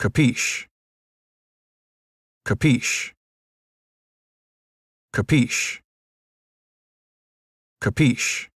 Capiche. Capiche. Capiche. Capiche.